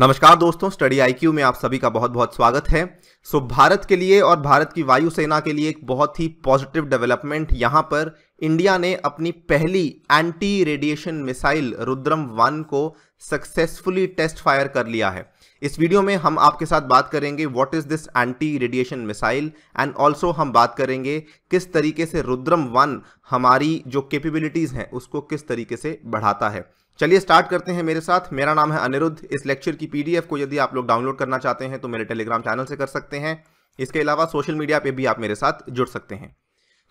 नमस्कार दोस्तों study IQ में आप सभी का बहुत बहुत स्वागत है सो भारत के लिए और भारत की वायुसेना के लिए एक बहुत ही पॉजिटिव डेवलपमेंट यहां पर इंडिया ने अपनी पहली anti radiation missile Rudram one को सक्सेसफुली टेस्ट फायर कर लिया है इस वीडियो में हम आपके साथ बात करेंगे what is this anti radiation missile and also हम बात करेंगे किस तरीके से रुद्रम वन हमारी जो कैपेबिलिटीज़ हैं उसको किस तरीके से बढ़ाता है चलिए स्टार्ट करते हैं मेरे साथ मेरा नाम है अनिरुद्ध इस लेक्चर की पीडीएफ को यदि आप लोग डाउनलोड करना चाहते हैं तो मेरे टेलीग्राम चैनल से कर सकते हैं इसके अलावा सोशल मीडिया पे भी आप मेरे साथ जुड़ सकते हैं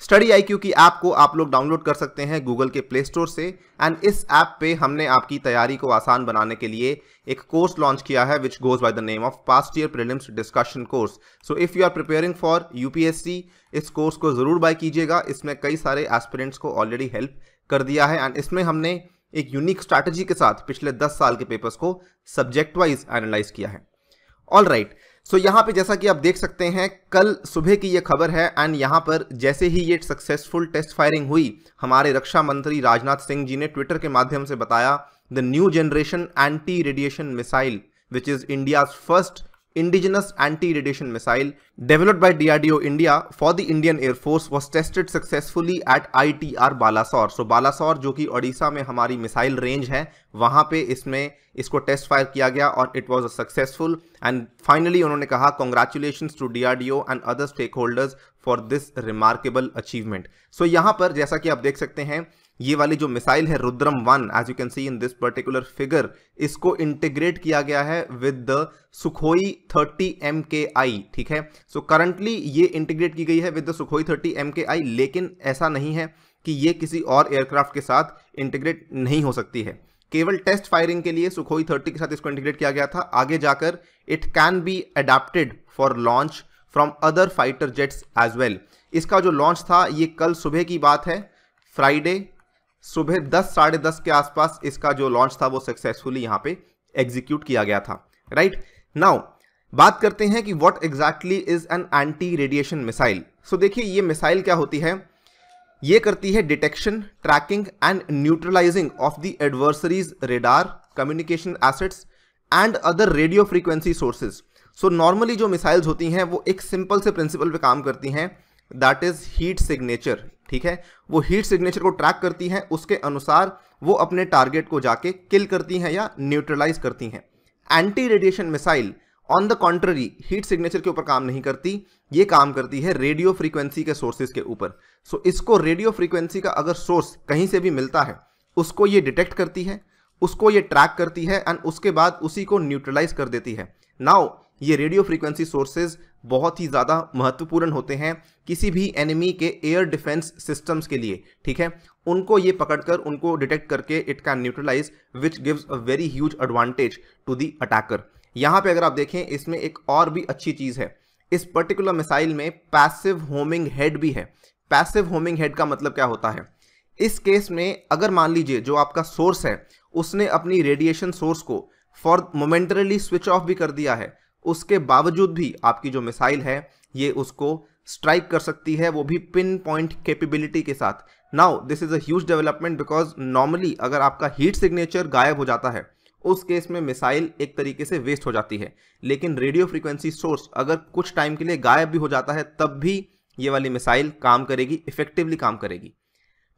स्टडी आई की ऐप को आप लोग डाउनलोड कर सकते हैं गूगल के प्ले स्टोर से एंड इस ऐप पे हमने आपकी तैयारी को आसान बनाने के लिए एक कोर्स लॉन्च किया है which goes by the name of past year prelims discussion course so if you are preparing for UPSC इस कोर्स को ज़रूर बाय कीजिएगा इसमें कई सारे एस्पिरेंट्स को ऑलरेडी हेल्प कर दिया है एंड इसमें हमने एक यूनिक स्ट्रैटेजी के साथ पिछले दस साल के पेपर्स को सब्जेक्ट वाइज एनालाइज किया है all right right. So so, यहाँ पे जैसा कि आप देख सकते हैं कल सुबह की ये खबर है एंड यहाँ पर जैसे ही ये सक्सेसफुल टेस्ट फायरिंग हुई हमारे रक्षा मंत्री राजनाथ सिंह जी ने ट्विटर के माध्यम से बताया the new generation anti radiation missile which is India's first indigenous anti-radiation missile developed by DRDO India for the Indian Air Force was tested successfully at ITR Balasore. So जो कि ओडिशा में हमारी मिसाइल रेंज है वहाँ पे इसमें इसको test fire किया गया और it was a successful and finally उन्होंने कहा congratulation to D R D O and other stakeholders for this remarkable achievement so यहाँ पर जैसा कि आप देख सकते हैं ये वाली जो मिसाइल है Rudram one as you can see in this particular figure इसको इंटीग्रेट किया गया है with the Sukhoi 30 M K I ठीक है सो so करंटली ये इंटीग्रेट की गई है with the Sukhoi 30 M K आई लेकिन ऐसा नहीं है कि ये किसी और एयरक्राफ्ट के साथ इंटीग्रेट नहीं हो सकती है केवल टेस्ट फायरिंग के लिए सुखोई 30 के साथ इसको इंटीग्रेट किया गया था आगे जाकर it can be adapted for launch from other fighter jets as well इसका जो लॉन्च था ये कल सुबह की बात है फ्राइडे सुबह दस साढ़े दस के आसपास इसका जो लॉन्च था वो सक्सेसफुली यहाँ पे एग्जीक्यूट किया गया था राइट नाउ बात करते हैं कि what exactly is an anti radiation missile so देखिए ये मिसाइल क्या होती है ये करती है detection tracking and neutralising of the adversaries radar communication assets and other radio frequency sources so normally जो मिसाइल्स होती हैं वो एक सिंपल से प्रिंसिपल पे काम करती हैं दैट इज हीट सिग्नेचर ठीक है वो हीट सिग्नेचर को ट्रैक करती हैं उसके अनुसार वो अपने टारगेट को जाके किल करती हैं या न्यूट्रलाइज करती हैं anti radiation missile on the contrary heat signature के ऊपर काम नहीं करती ये काम करती है रेडियो फ्रीक्वेंसी के सोर्सेज के ऊपर सो so, इसको रेडियो फ्रीक्वेंसी का अगर सोर्स कहीं से भी मिलता है उसको ये डिटेक्ट करती है उसको ये ट्रैक करती है एंड उसके बाद उसी को न्यूट्रलाइज कर देती है नाउ ये रेडियो फ्रीक्वेंसी सोर्सेज बहुत ही ज़्यादा महत्वपूर्ण होते हैं किसी भी एनिमी के एयर डिफेंस सिस्टम्स के लिए ठीक है उनको ये पकड़कर उनको डिटेक्ट करके it can neutralise which gives a very huge advantage to the attacker यहाँ पे अगर आप देखें इसमें एक और भी अच्छी चीज़ है इस पर्टिकुलर मिसाइल में पैसिव होमिंग हेड भी है पैसिव होमिंग हेड का मतलब क्या होता है इस केस में अगर मान लीजिए जो आपका सोर्स है उसने अपनी रेडिएशन सोर्स को फॉर मोमेंटरली स्विच ऑफ भी कर दिया है उसके बावजूद भी आपकी जो मिसाइल है ये उसको स्ट्राइक कर सकती है वो भी पिन पॉइंट कैपेबिलिटी के साथ now this is a huge development because normally अगर आपका हीट सिग्नेचर गायब हो जाता है उस केस में मिसाइल एक तरीके से वेस्ट हो जाती है लेकिन रेडियो फ्रीक्वेंसी सोर्स अगर कुछ टाइम के लिए गायब भी हो जाता है तब भी ये वाली मिसाइल काम करेगी इफेक्टिवली काम करेगी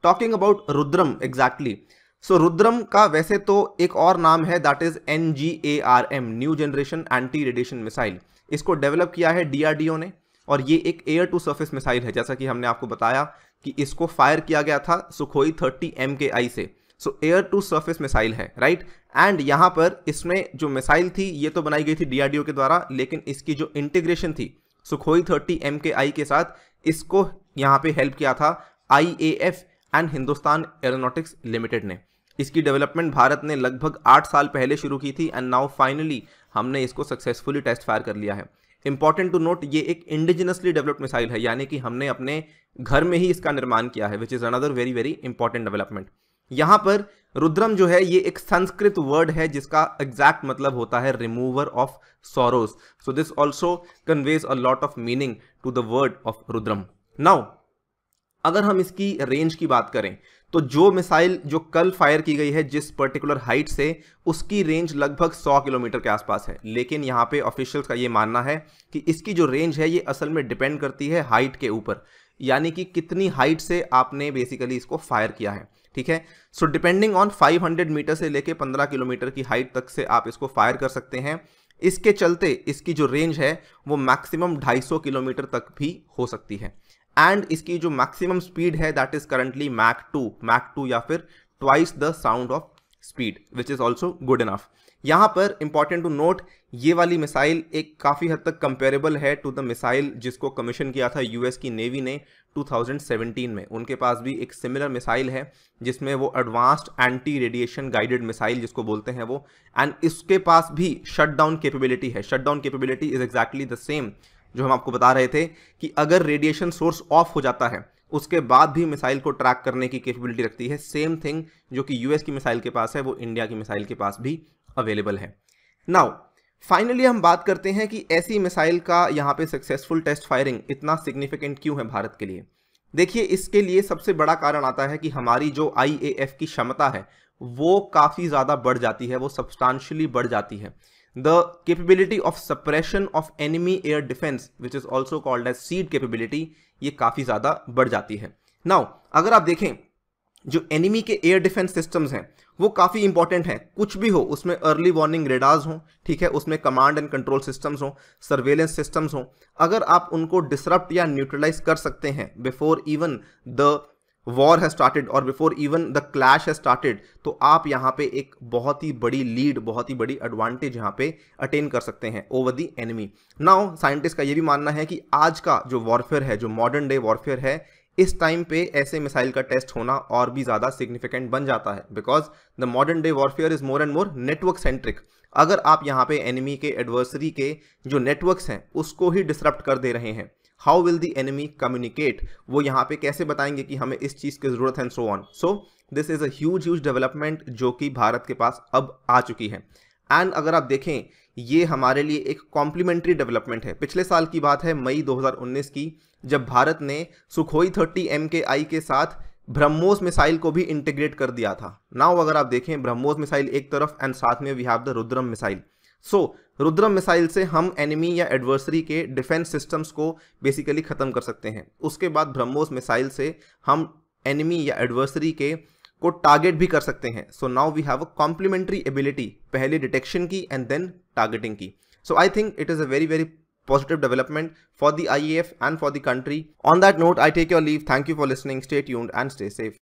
talking about Rudram exactly exactly, so so, Rudram का वैसे तो एक और नाम है that is N G A R M new generation anti radiation missile इसको डेवलप किया है डीआरडीओ ने और ये एक एयर टू सर्फिस मिसाइल है जैसा कि हमने आपको बताया कि इसको फायर किया गया था Sukhoi thirty M K I से so air to surface missile है राइट एंड यहाँ पर इसमें जो मिसाइल थी ये तो बनाई गई थी डी के द्वारा लेकिन इसकी जो इंटीग्रेशन थी सुखोई थर्टी एम के आई के साथ इसको यहाँ पे हेल्प किया था I A F and Hindustan Aeronautics Limited ने इसकी डेवलपमेंट भारत ने लगभग आठ साल पहले शुरू की थी एंड नाउ फाइनली हमने इसको सक्सेसफुली टेस्ट फायर कर लिया है इंपॉर्टेंट टू नोट ये एक इंडिजिनसली डेवलप्ड मिसाइल है यानी कि हमने अपने घर में ही इसका निर्माण किया है which is another very very important development यहाँ पर रुद्रम जो है ये एक संस्कृत वर्ड है जिसका एग्जैक्ट मतलब होता है remover of sorrows so this also conveys a lot of meaning to the word of Rudram now अगर हम इसकी रेंज की बात करें तो जो मिसाइल जो कल फायर की गई है जिस पर्टिकुलर हाइट से उसकी रेंज लगभग 100 किलोमीटर के आसपास है लेकिन यहाँ पे ऑफिशियल्स का ये मानना है कि इसकी जो रेंज है ये असल में डिपेंड करती है हाइट के ऊपर यानी कि कितनी हाइट से आपने बेसिकली इसको फायर किया है ठीक है सो डिपेंडिंग ऑन 500 मीटर से लेके 15 किलोमीटर की हाइट तक से आप इसको फायर कर सकते हैं इसके चलते इसकी जो रेंज है वो मैक्सिमम 250 किलोमीटर तक भी हो सकती है एंड इसकी जो मैक्सिमम स्पीड है that is currently mach two mach two या फिर twice the sound of speed which is also good enough यहाँ पर इंपॉर्टेंट टू नोट ये वाली मिसाइल एक काफ़ी हद तक कंपेरेबल है टू द मिसाइल जिसको कमीशन किया था यूएस की नेवी ने 2017 में उनके पास भी एक सिमिलर मिसाइल है जिसमें वो advanced anti radiation guided missile जिसको बोलते हैं वो एंड इसके पास भी शट डाउन कैपेबिलिटी है shut down capability is exactly the same जो हम आपको बता रहे थे कि अगर रेडिएशन सोर्स ऑफ हो जाता है उसके बाद भी मिसाइल को ट्रैक करने की कैपेबिलिटी रखती है सेम थिंग जो कि यूएस की मिसाइल के पास है वो इंडिया की मिसाइल के पास भी अवेलेबल है नाउ फाइनली हम बात करते हैं कि ऐसी मिसाइल का यहाँ पे सक्सेसफुल टेस्ट फायरिंग इतना सिग्निफिकेंट क्यों है भारत के लिए देखिए इसके लिए सबसे बड़ा कारण आता है कि हमारी जो आई की क्षमता है वो काफ़ी ज़्यादा बढ़ जाती है वो सब्सटानशली बढ़ जाती है the capability of suppression of enemy air defense which is also called as seed capability ये काफ़ी ज़्यादा बढ़ जाती है नाउ अगर आप देखें जो एनिमी के एयर डिफेंस सिस्टम्स हैं वो काफ़ी इंपॉर्टेंट हैं कुछ भी हो उसमें अर्ली वार्निंग रेडार्स हों ठीक है उसमें कमांड एंड कंट्रोल सिस्टम्स हों सर्वेलेंस सिस्टम्स हों अगर आप उनको डिसरप्ट या न्यूट्रलाइज कर सकते हैं before even the war has started और before even the clash has started तो आप यहाँ पे एक बहुत ही बड़ी लीड बहुत ही बड़ी एडवांटेज यहाँ पे अटेन कर सकते हैं over the enemy now scientist का ये भी मानना है कि आज का जो वॉरफेयर है जो मॉडर्न डे वॉरफेयर है इस टाइम पे ऐसे मिसाइल का टेस्ट होना और भी ज़्यादा सिग्निफिकेंट बन जाता है because the modern day warfare is more and more network centric अगर आप यहाँ पे एनिमी के एडवर्सरी के जो नेटवर्क्स हैं उसको ही डिसरप्ट कर दे रहे हैं how will the enemy communicate वो यहाँ पे कैसे बताएंगे कि हमें इस चीज़ की ज़रूरत है and so on so this is a huge huge development जो कि भारत के पास अब आ चुकी है एंड अगर आप देखें ये हमारे लिए एक कॉम्प्लीमेंट्री डेवलपमेंट है पिछले साल की बात है मई 2019 की जब भारत ने सुखोई 30 एम के आई के साथ ब्रह्मोस मिसाइल को भी इंटीग्रेट कर दिया था नाउ अगर आप देखें ब्रह्मोस मिसाइल एक तरफ एंड साथ में we have the Rudram missile so so, Rudram missile से हम एनिमी या एडवर्सरी के डिफेंस सिस्टम्स को बेसिकली ख़त्म कर सकते हैं उसके बाद ब्रह्मोस मिसाइल से हम एनिमी या एडवर्सरी के को टारगेट भी कर सकते हैं so now we have a complementary ability पहले डिटेक्शन की एंड देन टारगेटिंग की so I think it is a very very positive development for the I and for the country on that note I take your leave thank you for listening stay यून and stay safe